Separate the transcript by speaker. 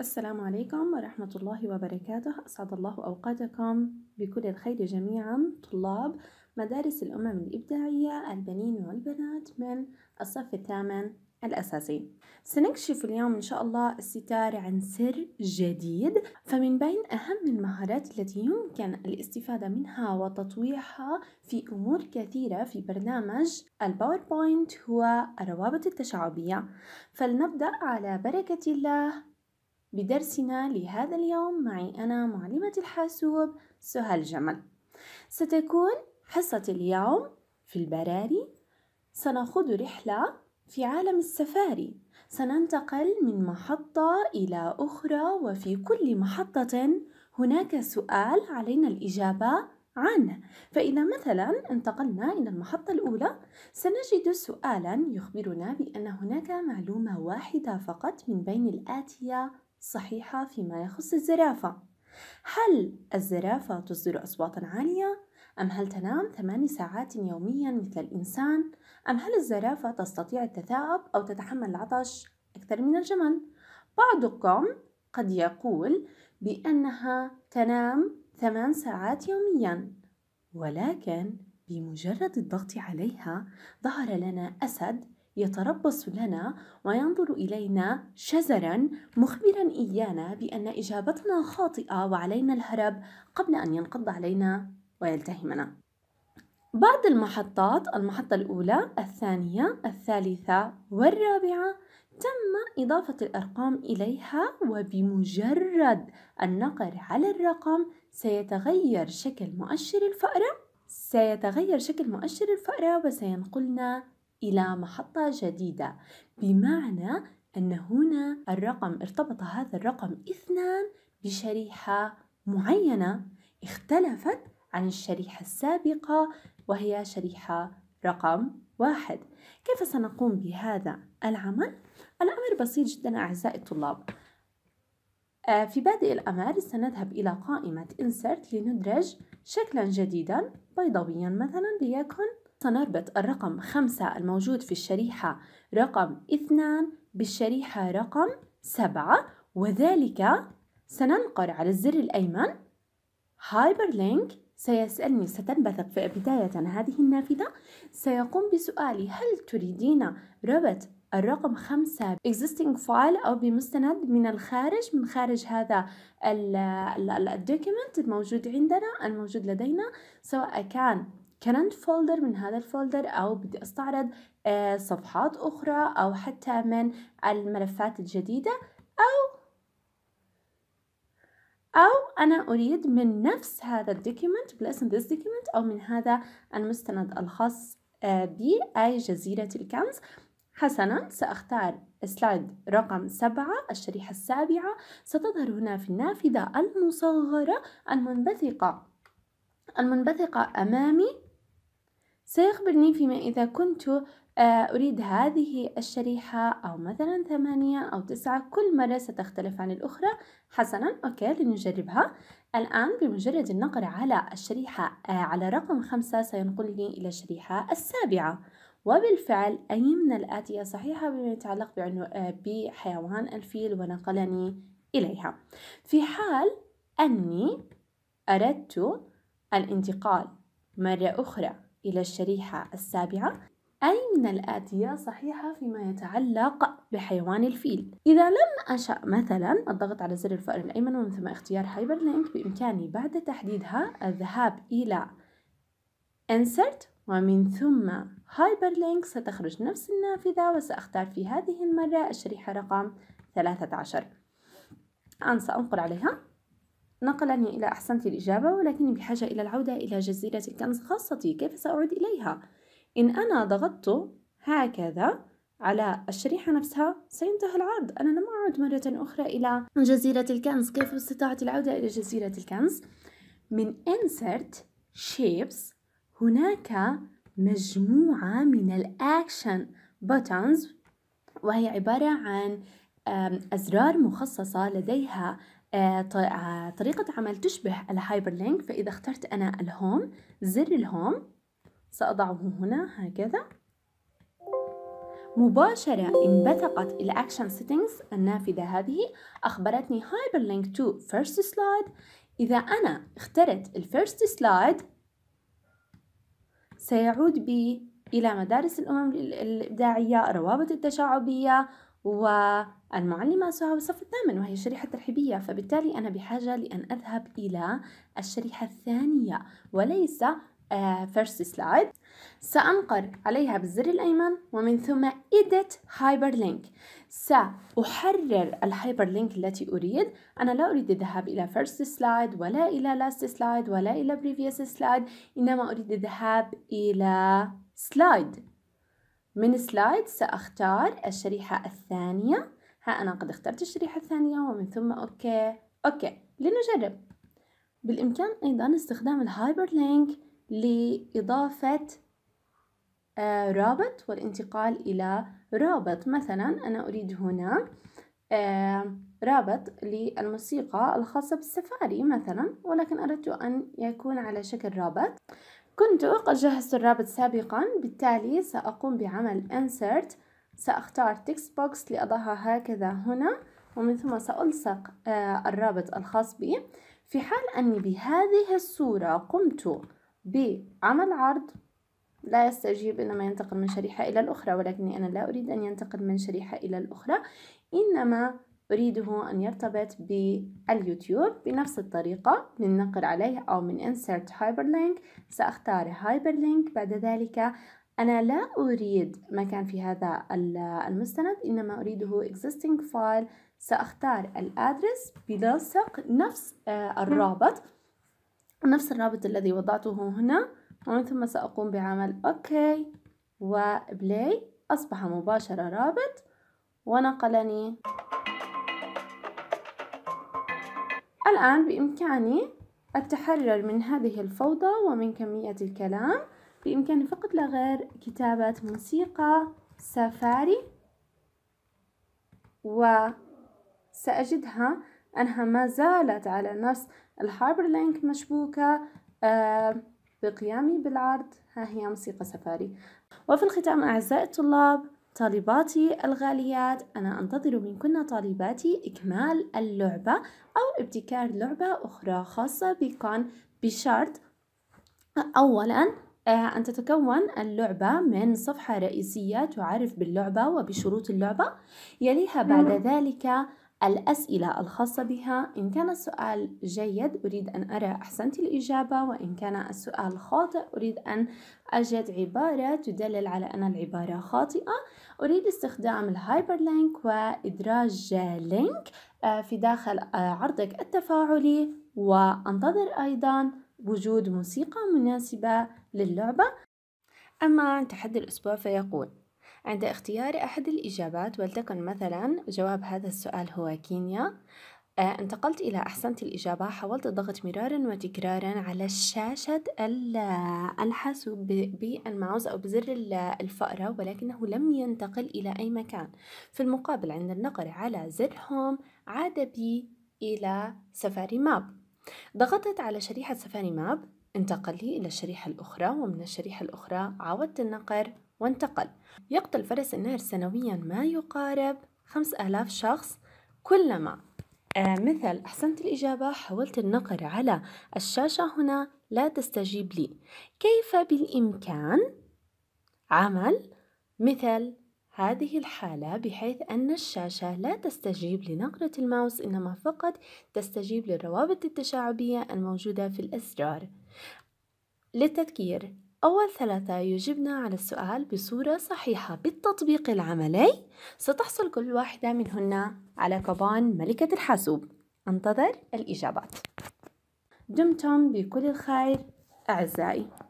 Speaker 1: السلام عليكم ورحمة الله وبركاته أسعد الله أوقاتكم بكل الخير جميعا طلاب مدارس الأمم الإبداعية البنين والبنات من الصف الثامن الأساسي سنكشف اليوم إن شاء الله الستار عن سر جديد فمن بين أهم المهارات التي يمكن الاستفادة منها وتطويرها في أمور كثيرة في برنامج الباوربوينت هو الروابط التشعبية فلنبدأ على بركة الله بدرسنا لهذا اليوم معي أنا معلمة الحاسوب سهى الجمل ستكون حصة اليوم في البراري سنخوض رحلة في عالم السفاري سننتقل من محطة إلى أخرى وفي كل محطة هناك سؤال علينا الإجابة عنه فإذا مثلا انتقلنا إلى المحطة الأولى سنجد سؤالا يخبرنا بأن هناك معلومة واحدة فقط من بين الآتية صحيحة فيما يخص الزرافة هل الزرافة تصدر أصواتا عالية؟ أم هل تنام ثماني ساعات يوميا مثل الإنسان؟ أم هل الزرافة تستطيع التثاؤب أو تتحمل العطش أكثر من الجمل؟ بعضكم قد يقول بأنها تنام ثمان ساعات يوميا ولكن بمجرد الضغط عليها ظهر لنا أسد يتربص لنا وينظر إلينا شزرا مخبرا إيانا بأن إجابتنا خاطئة وعلينا الهرب قبل أن ينقض علينا ويلتهمنا بعد المحطات المحطة الأولى الثانية الثالثة والرابعة تم إضافة الأرقام إليها وبمجرد النقر على الرقم سيتغير شكل مؤشر الفأرة سيتغير شكل مؤشر الفأرة وسينقلنا إلى محطة جديدة بمعنى أن هنا الرقم ارتبط هذا الرقم اثنان بشريحة معينة اختلفت عن الشريحة السابقة وهي شريحة رقم واحد كيف سنقوم بهذا العمل؟ الأمر بسيط جدا أعزائي الطلاب آه، في بادئ الأمر سنذهب إلى قائمة insert لندرج شكلا جديدا بيضاويا مثلا ليكن سنربط الرقم خمسة الموجود في الشريحة رقم اثنان بالشريحة رقم سبعة وذلك سننقر على الزر الأيمن Hyperlink سيسألني ستنبثق في بداية هذه النافذة سيقوم بسؤالي هل تريدين ربط الرقم خمسة existing file أو بمستند من الخارج من خارج هذا الدوكيمنت الموجود عندنا الموجود لدينا سواء كان كرنت فولدر من هذا الفولدر أو بدي أستعرض آه، صفحات أخرى أو حتى من الملفات الجديدة أو أو أنا أريد من نفس هذا الدوكيمنت ان ذس دوكيمنت أو من هذا المستند الخاص آه، بي أي جزيرة الكنز حسنا سأختار سلايد رقم سبعة الشريحة السابعة ستظهر هنا في النافذة المصغرة المنبثقة المنبثقة أمامي سيخبرني فيما إذا كنت آه، أريد هذه الشريحة أو مثلا ثمانية أو تسعة كل مرة ستختلف عن الأخرى حسنا أوكي لنجربها الآن بمجرد النقر على الشريحة آه، على رقم خمسة سينقلني إلى الشريحة السابعة وبالفعل أي من الآتية صحيحة بما يتعلق آه، بحيوان الفيل ونقلني إليها في حال أني أردت الانتقال مرة أخرى إلى الشريحة السابعة أي من الآتية صحيحة فيما يتعلق بحيوان الفيل إذا لم أشأ مثلا الضغط على زر الفأر الأيمن ومن ثم اختيار هايبر لينك بإمكاني بعد تحديدها الذهاب إلى Insert ومن ثم لينك ستخرج نفس النافذة وسأختار في هذه المرة الشريحة رقم 13 الآن سأنقر عليها نقلني إلى أحسنت الإجابة ولكني بحاجة إلى العودة إلى جزيرة الكنز خاصتي كيف سأعود إليها؟ إن أنا ضغطت هكذا على الشريحة نفسها سينتهي العرض أنا لم أعد مرة أخرى إلى جزيرة الكنز كيف استطعت العودة إلى جزيرة الكنز؟ من insert shapes هناك مجموعة من الأكشن buttons وهي عبارة عن أزرار مخصصة لديها آه، آه، طريقة عمل تشبه الهايبر لينك فإذا اخترت أنا الهوم زر الهوم سأضعه هنا هكذا مباشرة انبثقت Action سيتنجز النافذة هذه أخبرتني هايبر لينك تو فيرست سلايد إذا أنا اخترت الفيرست سلايد سيعود بي إلى مدارس الأمم الإبداعية روابط التشعبية والمعلمة سوها بالصف الثامن وهي الشريحة الترحيبية فبالتالي أنا بحاجة لأن أذهب إلى الشريحة الثانية وليس فيرست آه، سلايد سأنقر عليها بالزر الأيمن ومن ثم edit hyperlink سأحرر الهايبرلينك التي أريد أنا لا أريد الذهاب إلى first slide ولا إلى last slide ولا إلى previous slide إنما أريد الذهاب إلى slide من سلايد سأختار الشريحة الثانية ها أنا قد اخترت الشريحة الثانية ومن ثم أوكي أوكي لنجرب بالإمكان أيضا استخدام الهايبر لينك لإضافة آه، رابط والانتقال إلى رابط مثلا أنا أريد هنا آه، رابط للموسيقى الخاصة بالسفاري مثلا ولكن أردت أن يكون على شكل رابط كنت قد جهزت الرابط سابقا بالتالي سأقوم بعمل insert سأختار text box لأضعها هكذا هنا ومن ثم سألصق آه، الرابط الخاص بي في حال أني بهذه الصورة قمت بعمل عرض لا يستجيب إنما ينتقل من شريحة إلى الأخرى ولكني أنا لا أريد أن ينتقل من شريحة إلى الأخرى إنما أريده أن يرتبط باليوتيوب بنفس الطريقة من نقر عليه أو من insert hyperlink سأختار hyperlink بعد ذلك أنا لا أريد مكان في هذا المستند إنما أريده existing file سأختار الأدرس بلصق نفس آه، الرابط نفس الرابط الذي وضعته هنا ومن ثم سأقوم بعمل أوكي وبلاي أصبح مباشرة رابط ونقلني الآن بإمكاني التحرر من هذه الفوضى ومن كمية الكلام بإمكاني فقط لا غير كتابة موسيقى سفاري وسأجدها أنها ما زالت على نفس الهايبر لينك مشبوكة آه، بقيامي بالعرض ها هي موسيقى سفاري وفي الختام أعزائي الطلاب طالباتي الغاليات أنا أنتظر منكن طالباتي إكمال اللعبة أو ابتكار لعبة أخرى خاصة بكن بشرط أولا آه، أن تتكون اللعبة من صفحة رئيسية تعرف باللعبة وبشروط اللعبة يليها بعد ذلك الأسئلة الخاصة بها إن كان السؤال جيد أريد أن أرى أحسنت الإجابة وإن كان السؤال خاطئ أريد أن أجد عبارة تدلل على أن العبارة خاطئة أريد استخدام الهايبر لينك وإدراج لينك آه، في داخل آه، عرضك التفاعلي وأنتظر أيضا وجود موسيقى مناسبة للعبة أما عن تحدي الأسبوع فيقول عند اختيار أحد الإجابات ولتكن مثلا جواب هذا السؤال هو كينيا آه، انتقلت إلى أحسنت الإجابة حاولت الضغط مرارا وتكرارا على شاشة الحاسوب بالماوس أو بزر الفأرة ولكنه لم ينتقل إلى أي مكان في المقابل عند النقر على زر هوم عاد بي إلى سفاري ماب ضغطت على شريحة سفاري ماب انتقل لي إلى الشريحة الأخرى ومن الشريحة الأخرى عودت النقر وانتقل يقتل فرس النهر سنويا ما يقارب 5000 شخص كلما آه، مثل أحسنت الإجابة حاولت النقر على الشاشة هنا لا تستجيب لي كيف بالإمكان عمل مثل هذه الحالة بحيث أن الشاشة لا تستجيب لنقرة الماوس إنما فقط تستجيب للروابط التشعبية الموجودة في الأزرار للتذكير أول ثلاثة يجبنا على السؤال بصورة صحيحة بالتطبيق العملي ستحصل كل واحدة منهن على كوبون ملكة الحاسوب انتظر الإجابات دمتم بكل الخير أعزائي